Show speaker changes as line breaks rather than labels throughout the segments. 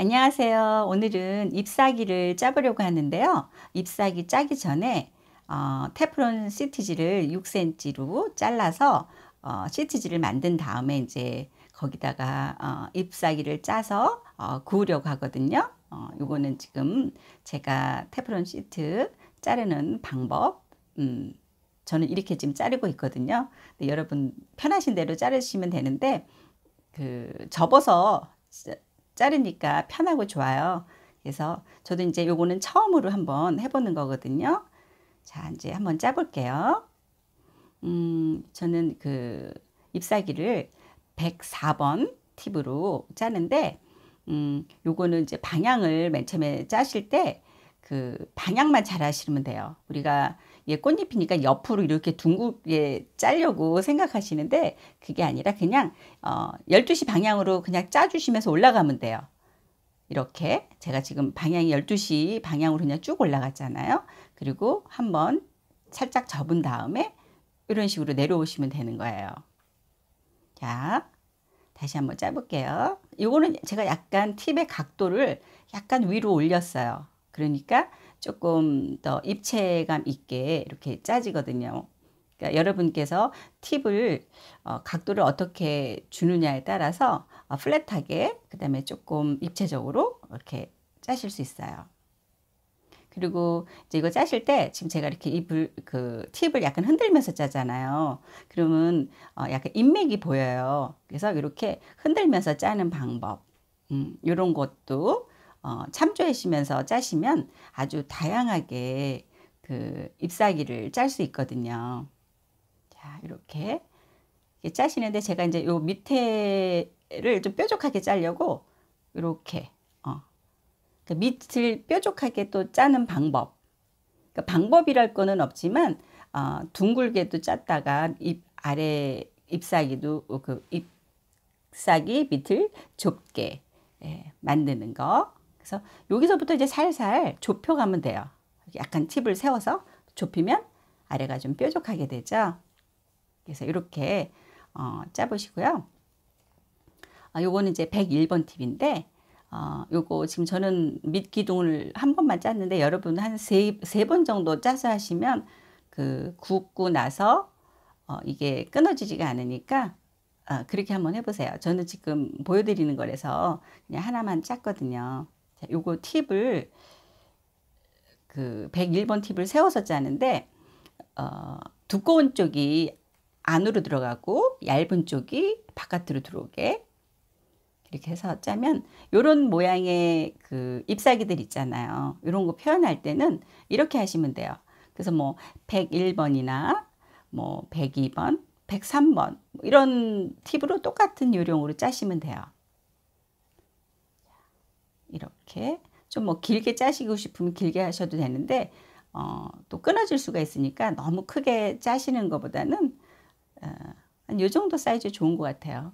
안녕하세요. 오늘은 잎사귀를 짜보려고 하는데요. 잎사귀 짜기 전에 어, 테프론 시티지를 6cm로 잘라서 어, 시티지를 만든 다음에 이제 거기다가 어, 잎사귀를 짜서 어, 구우려고 하거든요. 어, 요거는 지금 제가 테프론 시트 자르는 방법 음, 저는 이렇게 지금 자르고 있거든요. 여러분 편하신 대로 자르시면 되는데 그 접어서 자르니까 편하고 좋아요. 그래서 저도 이제 요거는 처음으로 한번 해보는 거거든요. 자, 이제 한번 짜볼게요. 음, 저는 그 잎사귀를 104번 팁으로 짜는데, 음, 요거는 이제 방향을 맨 처음에 짜실 때 그 방향만 잘 하시면 돼요. 우리가 예, 꽃잎이니까 옆으로 이렇게 둥글게 짜려고 생각하시는데 그게 아니라 그냥 어, 12시 방향으로 그냥 짜주시면서 올라가면 돼요. 이렇게 제가 지금 방향이 12시 방향으로 그냥 쭉 올라갔잖아요. 그리고 한번 살짝 접은 다음에 이런 식으로 내려오시면 되는 거예요. 자, 다시 한번 짜볼게요. 이거는 제가 약간 팁의 각도를 약간 위로 올렸어요. 그러니까 조금 더 입체감 있게 이렇게 짜지거든요. 그러니까 여러분께서 팁을 어, 각도를 어떻게 주느냐에 따라서 어, 플랫하게 그 다음에 조금 입체적으로 이렇게 짜실 수 있어요. 그리고 이제 이거 짜실 때 지금 제가 이렇게 입을 그 팁을 약간 흔들면서 짜잖아요. 그러면 어, 약간 인맥이 보여요. 그래서 이렇게 흔들면서 짜는 방법. 음, 이런 것도 어, 참조해시면서 짜시면 아주 다양하게 그 잎사귀를 짤 수 있거든요. 자, 이렇게 짜시는데 제가 이제 요 밑에를 좀 뾰족하게 짜려고 이렇게 어. 그 밑을 뾰족하게 또 짜는 방법. 그 방법이랄 거는 없지만 어, 둥글게도 짰다가 잎 아래 잎사귀도 그 잎사귀 밑을 좁게 예, 만드는 거. 그래서 여기서부터 이제 살살 좁혀가면 돼요. 약간 팁을 세워서 좁히면 아래가 좀 뾰족하게 되죠. 그래서 이렇게 어, 짜보시고요. 아, 요거는 이제 101번 팁인데 어, 요거 지금 저는 밑기둥을 한 번만 짰는데 여러분 한세세 정도 짜서 하시면 그 굽고 나서 어, 이게 끊어지지가 않으니까 어, 그렇게 한번 해보세요. 저는 지금 보여드리는 거라서 그냥 하나만 짰거든요. 자, 요거 팁을 그 101번 팁을 세워서 짜는데 어, 두꺼운 쪽이 안으로 들어가고 얇은 쪽이 바깥으로 들어오게 이렇게 해서 짜면 이런 모양의 그 잎사귀들 있잖아요. 이런 거 표현할 때는 이렇게 하시면 돼요. 그래서 뭐 101번이나 뭐 102번, 103번 뭐 이런 팁으로 똑같은 요령으로 짜시면 돼요. 이렇게 좀 뭐 길게 짜시고 싶으면 길게 하셔도 되는데 어, 또 끊어질 수가 있으니까 너무 크게 짜시는 것보다는 어, 정도 사이즈 좋은 것 같아요.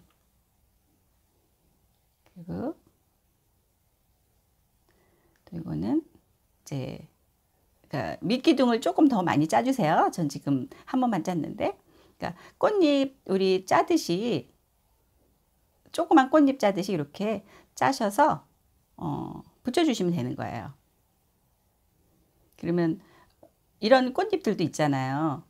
그리고 또 이거는 이제 그러니까 밑기둥을 조금 더 많이 짜주세요. 전 지금 한 번만 짰는데 그러니까 꽃잎 우리 짜듯이 조그만 꽃잎 짜듯이 이렇게 짜셔서 어, 붙여주시면 되는 거예요. 그러면 이런 꽃잎들도 있잖아요.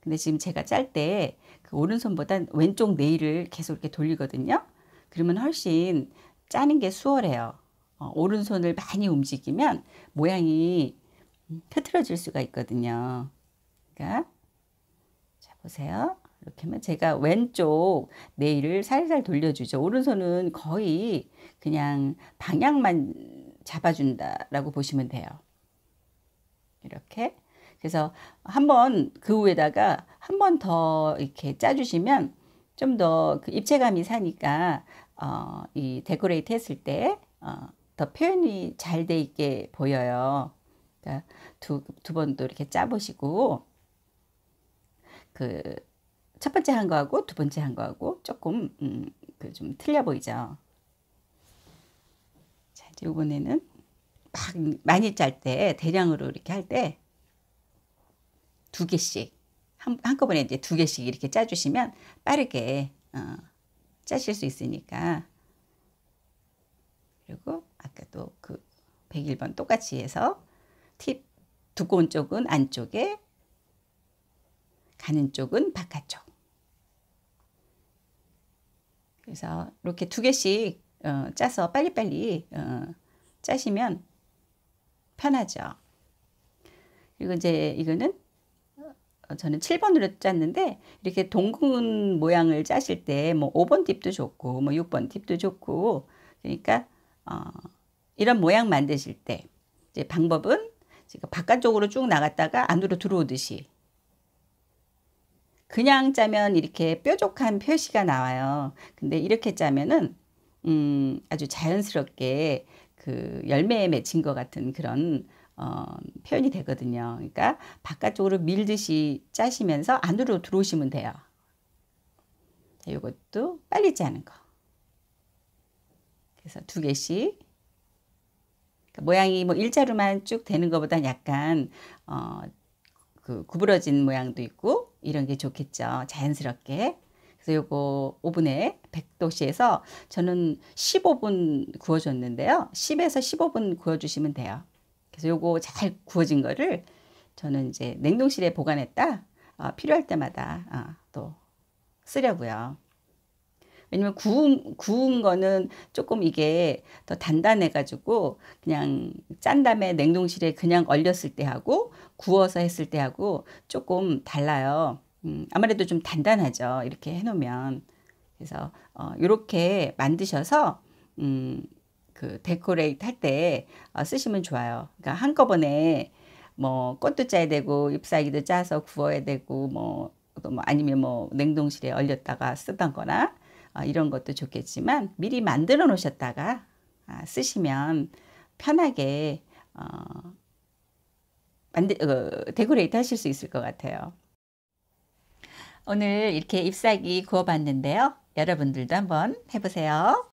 근데 지금 제가 짤때그 오른손보다 왼쪽 네일을 계속 이렇게 돌리거든요. 그러면 훨씬 짜는 게 수월해요. 어, 오른손을 많이 움직이면 모양이 흐트러질 음, 수가 있거든요. 그러니까 자 보세요. 이렇게 하면 제가 왼쪽 네일을 살살 돌려주죠. 오른손은 거의 그냥 방향만 잡아준다라고 보시면 돼요. 이렇게. 그래서 한 번 그 위에다가 한 번 더 이렇게 짜주시면 좀 더 그 입체감이 사니까 어, 이 데코레이트 했을 때더 어, 표현이 잘 돼 있게 보여요. 그러니까 두, 두 번도 이렇게 짜보시고 그첫 번째 한 거하고 두 번째 한 거하고 조금 음, 그 좀 틀려 보이죠. 자, 이제 요번에는 막 많이 짤 때 대량으로 이렇게 할 때 두 개씩 한, 한꺼번에 이제 두 개씩 이렇게 짜주시면 빠르게 어, 짜실 수 있으니까 그리고 아까 또그 101번 똑같이 해서 팁 두꺼운 쪽은 안쪽에 가는 쪽은 바깥쪽 그래서 이렇게 두 개씩 어, 짜서 빨리빨리 어, 짜시면 편하죠. 그리고 이제 이거는 어, 저는 7번으로 짰는데 이렇게 동근 모양을 짜실 때 뭐 5번 팁도 좋고 뭐 6번 팁도 좋고 그러니까 어, 이런 모양 만드실 때 이제 방법은 지금 바깥쪽으로 쭉 나갔다가 안으로 들어오듯이 그냥 짜면 이렇게 뾰족한 표시가 나와요. 근데 이렇게 짜면은 음, 아주 자연스럽게 그 열매에 맺힌 것 같은 그런 어, 표현이 되거든요. 그러니까 바깥쪽으로 밀듯이 짜시면서 안으로 들어오시면 돼요. 자, 이것도 빨리 짜는 거. 그래서 두 개씩. 그러니까 모양이 뭐 일자로만 쭉 되는 것보다 약간 어, 그 구부러진 모양도 있고 이런 게 좋겠죠. 자연스럽게. 그래서 요거 오븐에 100도씨에서 저는 15분 구워줬는데요. 10에서 15분 구워주시면 돼요. 그래서 요거 잘 구워진 거를 저는 이제 냉동실에 보관했다. 어, 필요할 때마다 어, 또 쓰려고요. 왜냐면 구운, 구운 거는 조금 이게 더 단단해가지고 그냥 짠 다음에 냉동실에 그냥 얼렸을 때 하고 구워서 했을 때하고 조금 달라요. 음, 아무래도 좀 단단하죠. 이렇게 해놓으면. 그래서 어, 이렇게 만드셔서 음, 그 데코레이트 할때 어, 쓰시면 좋아요. 그러니까 한꺼번에 뭐 꽃도 짜야 되고 잎사귀도 짜서 구워야 되고 뭐, 뭐 아니면 뭐 냉동실에 얼렸다가 쓰던거나 어, 이런 것도 좋겠지만 미리 만들어 놓으셨다가 아, 쓰시면 편하게 어, 만드, 어, 데코레이트 하실 수 있을 것 같아요. 오늘 이렇게 잎사귀 구워봤는데요. 여러분들도 한번 해보세요.